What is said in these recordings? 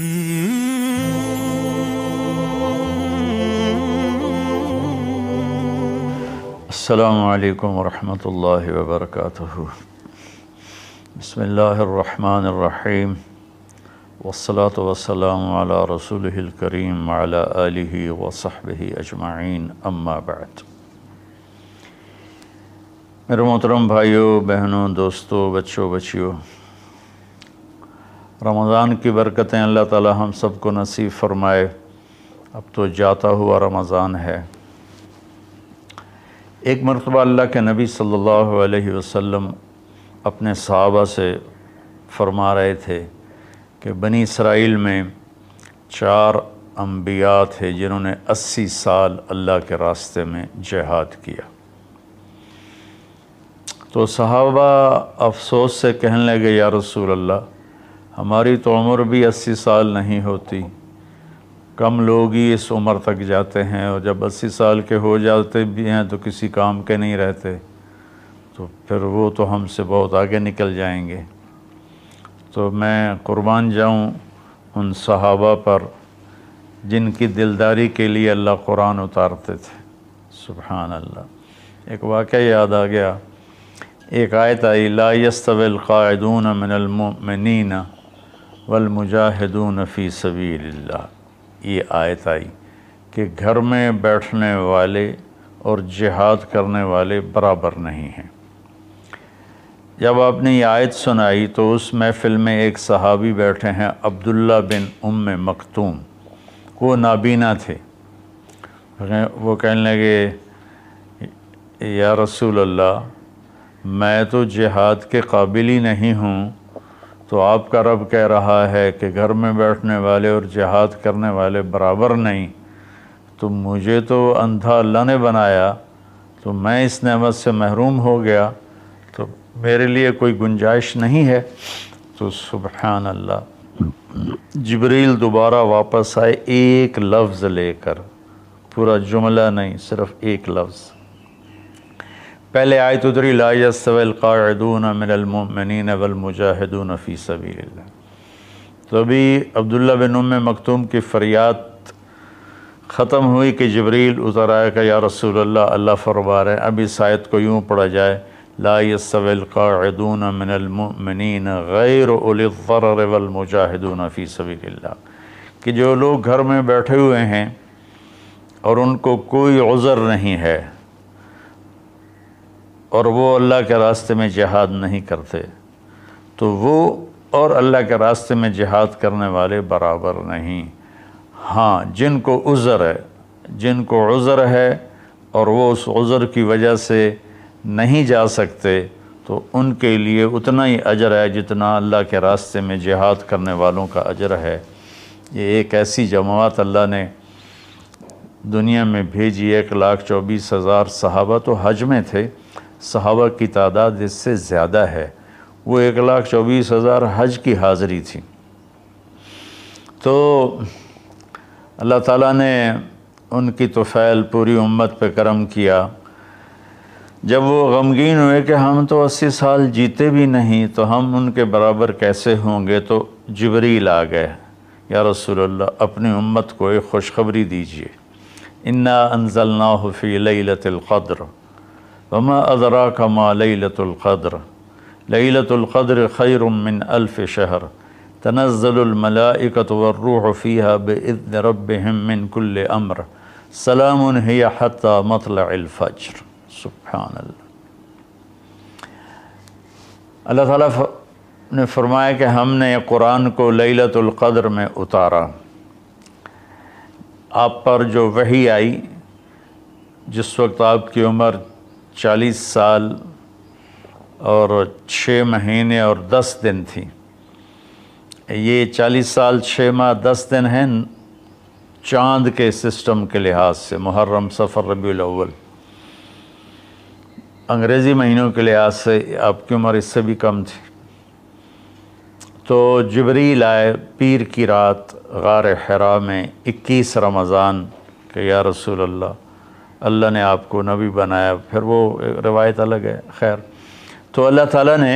अल्लाम वरहमल वबरक बसमीम वसलात वसलाम रसूलकरीम आलि वसहब अजमाइन अम्माबाद मेरे मोहतरम भाइयों बहनों दोस्तों बच्चों बच्चियों रमज़ान की बरकतें अल्लाह ताला हम सबको नसीब फरमाए अब तो जाता हुआ रमज़ान है एक मरतबा अल्लाह के नबी सल्लल्लाहु अलैहि वसल्लम अपने सहाबा से फरमा रहे थे कि बनी इसराइल में चार अम्बिया थे जिन्होंने 80 साल अल्लाह के रास्ते में जहाद किया तो सहाबा अफसोस से कहने लगे या रसूल अल्लाह हमारी तो उम्र भी अस्सी साल नहीं होती कम लोग ही इस उम्र तक जाते हैं और जब अस्सी साल के हो जाते भी हैं तो किसी काम के नहीं रहते तो फिर वो तो हमसे बहुत आगे निकल जाएंगे तो मैं कुर्बान जाऊं उन सहाबा पर जिनकी दिलदारी के लिए अल्लाह कुरान उतारते थे सुबहान अल्लाह एक वाक़ याद आ गया एक आयत आई ला कायदून मिनल मिनलमिन वलमुजाहिदून फ़ी सबील्ला ये आयत आई कि घर में बैठने वाले और जिहाद करने वाले बराबर नहीं हैं जब आपने ये आयत सुनाई तो उस महफ़िल में एक सहाबी बैठे हैं अब्दुल्ला बिन उम मखतूम वो नाबीना थे वो कहने लगे या रसूल अल्लाह मैं तो जिहाद के काबिल ही नहीं हूँ तो आपका रब कह रहा है कि घर में बैठने वाले और जिहाद करने वाले बराबर नहीं तो मुझे तो अंधा अल्लाह ने बनाया तो मैं इस नेमत से महरूम हो गया तो मेरे लिए कोई गुंजाइश नहीं है तो सुबहान अल्लाह जबरील दोबारा वापस आए एक लफ्ज़ लेकर पूरा जुमला नहीं सिर्फ़ एक लफ्ज़ पहले तो उतरी लायसवलक़ादून मिनमिन वलमुजाहिदून फ़ी सभी तो अभी अब्दुल्ला बिन उम मखतूम की फ़रियाद ख़त्म हुई कि जबरील उतर आए का या रसूल अल्लाह फरबार है रहे हैं अब इस आयत को यूँ पढ़ा जाए लायसवलक़ादून मिनमिन गैर उलरवलमुजाहिदून फ़ी सभी कि जो लोग घर में बैठे हुए हैं और उनको कोई उज़र नहीं है और वो अल्लाह के रास्ते में जिहाद नहीं करते तो वो और अल्लाह के रास्ते में जिहाद करने वाले बराबर नहीं हाँ जिनको उज़र है जिनको उज़र है और वो उस उज़र की वजह से नहीं जा सकते तो उनके लिए उतना ही अजर है जितना अल्लाह के रास्ते में जिहाद करने वालों का अजर है ये एक ऐसी जमात अल्लाह ने दुनिया में भेजी एक लाख चौबीस हज़ार सहाबा तो हज में थे सहाबा की तादाद इससे ज़्यादा है वो एक लाख चौबीस हज़ार हज की हाज़री थी तो अल्लाह ताला ने उनकी तोफ़ैल पूरी उम्मत पे करम किया जब वो गमगीन हुए कि हम तो अस्सी साल जीते भी नहीं तो हम उनके बराबर कैसे होंगे तो जबरील आ गए या रसूलुल्लाह अपनी उम्मत को एक खुशखबरी दीजिए इन्ना ना फ़ी लतिलक़द्र وما أدراك ما ليلة القدر ليلة القدر خير من ألف شهر تنزل الملائكة والروح فيها بإذن ربهم من كل أمر سلام هي حتى مطلع الفجر سبحان الله اللہ تعالیٰ نے فرمایا کہ ہم نے قرآن کو لیلت القدر میں اتارا آپ پر جو وحی آئی جس وقت آپ کی عمر चालीस साल और छः महीने और दस दिन थी ये चालीस साल छः माह दस दिन हैं चांद के सिस्टम के लिहाज से मुहर्रम सफ़र रबील अव्वल अंग्रेज़ी महीनों के लिहाज से आपकी उम्र इससे भी कम थी तो जबरी लाए पीर की रात गार हरा में 21 रमज़ान के या रसूल अल्लाह अल्लाह ने आपको नबी बनाया फिर वो रवायत अलग है खैर तो अल्लाह ताला ने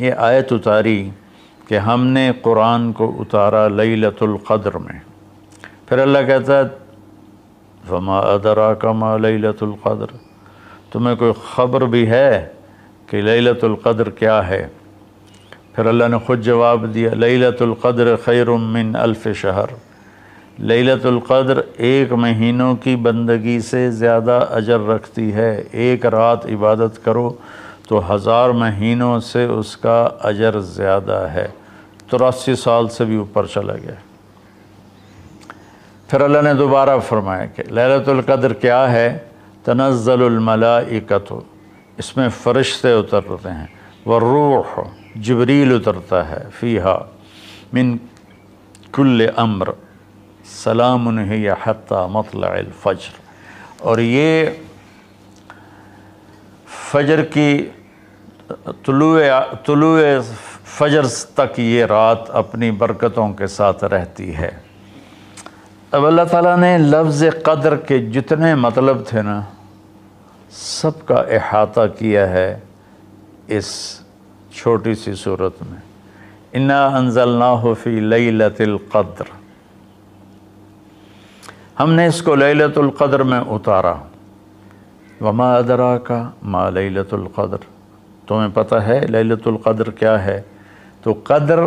ये आयत उतारी कि हमने कुरान को उतारा लैलतुल्क़द्र में फिर अल्लाह कहता है फमा अदरा कमा लैलतुल्क़द्र तुम्हें कोई ख़बर भी है कि लैलतुल्क़द्र क्या है फिर अल्लाह ने ख़ुद जवाब दिया लैलतुल्क़द्र खैर मिन अल्फ़ शहर ललतुल्क़द्र एक महीनों की बंदगी से ज़्यादा अजर रखती है एक रात इबादत करो तो हज़ार महीनों से उसका अजर ज़्यादा है तिरासी साल से भी ऊपर चला गया फिर अल्लाह ने दोबारा फरमाया कि ललतुल्क़द्र क्या है तनज़लमलाइकत इसमें फ़रिश्ते उतरते हैं व रूह जबरील उतरता है फ़ीहा मिन कुल्ल अम्र सलाम या हती और ये फजर की तुलु तुलु फजर तक ये रात अपनी बरकतों के साथ रहती है अब अल्लाह ताला ने लफ्ज़ क़द्र के जितने मतलब थे ना सब का अहाता किया है इस छोटी सी सूरत में इन्ना ना होफ़ी लई लतिल कद्र हमने इसको लैलतुल्क़द्र में उतारा वमा अदरा का माँ लैलतुल्क़द्र तुम्हें पता है लैलतुल्क़द्र क्या है तो कदर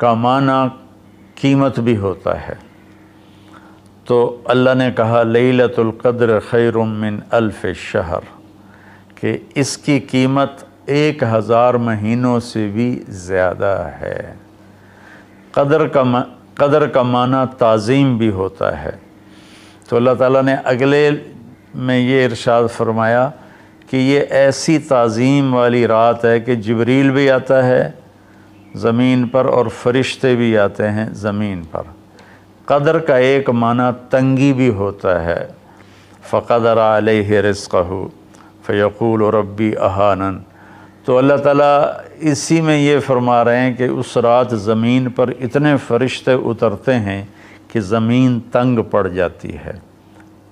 का माना कीमत भी होता है तो अल्लाह ने कहा लैलतुल्क़द्र खैरमिन अल्फ़ शहर कि इसकी कीमत एक हज़ार महीनों से भी ज़्यादा है कदर का कदर का माना ताज़ीम भी होता है तो अल्लाह ताला ने अगले में ये इरशाद फरमाया कि ये ऐसी ताज़ीम वाली रात है कि जबरील भी आता है ज़मीन पर और फरिश्ते भी आते हैं ज़मीन पर कदर का एक माना तंगी भी होता है फ़कदर आल रिस्क हो फ़यकूल रबी अहानन तो अल्लाह ताला इसी में ये फरमा रहे हैं कि उस रात ज़मीन पर इतने फरिश्ते उतरते हैं कि ज़मीन तंग पड़ जाती है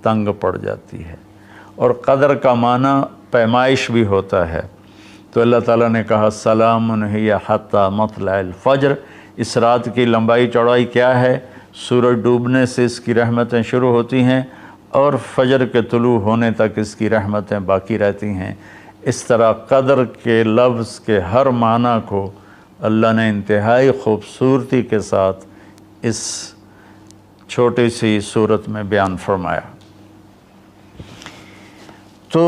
तंग पड़ जाती है और कदर का माना पैमाइश भी होता है तो अल्लाह ताला ने कहा सलाम या हता फज्र इस रात की लंबाई चौड़ाई क्या है सूरज डूबने से इसकी रहमतें शुरू होती हैं और फजर के तुलू होने तक इसकी रहमतें बाकी रहती हैं इस तरह कदर के लफ्ज़ के हर माना को अल्लाह ने इंतहाई ख़ूबसूरती के साथ इस छोटी सी सूरत में बयान फरमाया तो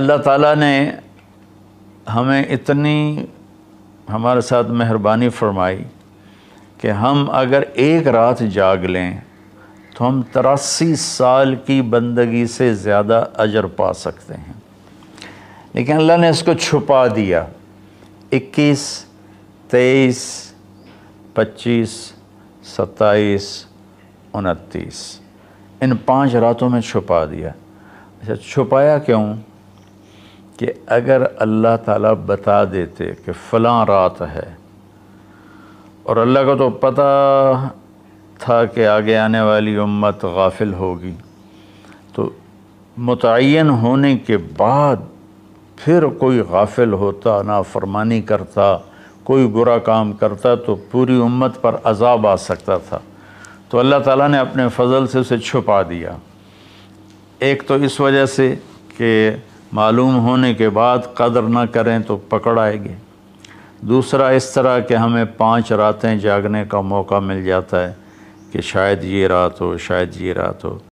अल्लाह ताला ने हमें इतनी हमारे साथ मेहरबानी फरमाई कि हम अगर एक रात जाग लें तो हम तिरासी साल की बंदगी से ज़्यादा अजर पा सकते हैं लेकिन अल्लाह ने इसको छुपा दिया 21, तेईस 25, सत्ताईस उनतीस इन पांच रातों में छुपा दिया अच्छा छुपाया क्यों कि अगर अल्लाह ताला बता देते कि फ़लाँ रात है और अल्लाह को तो पता था कि आगे आने वाली उम्मत गाफिल होगी तो मुतन होने के बाद फिर कोई गाफिल होता नाफरमानी करता कोई बुरा काम करता तो पूरी उम्मत पर अजाब आ सकता था तो अल्लाह ताला ने अपने फजल से उसे छुपा दिया एक तो इस वजह से कि मालूम होने के बाद कदर ना करें तो पकड़ाएंगे दूसरा इस तरह कि हमें पांच रातें जागने का मौका मिल जाता है कि शायद ये रात हो शायद ये रात हो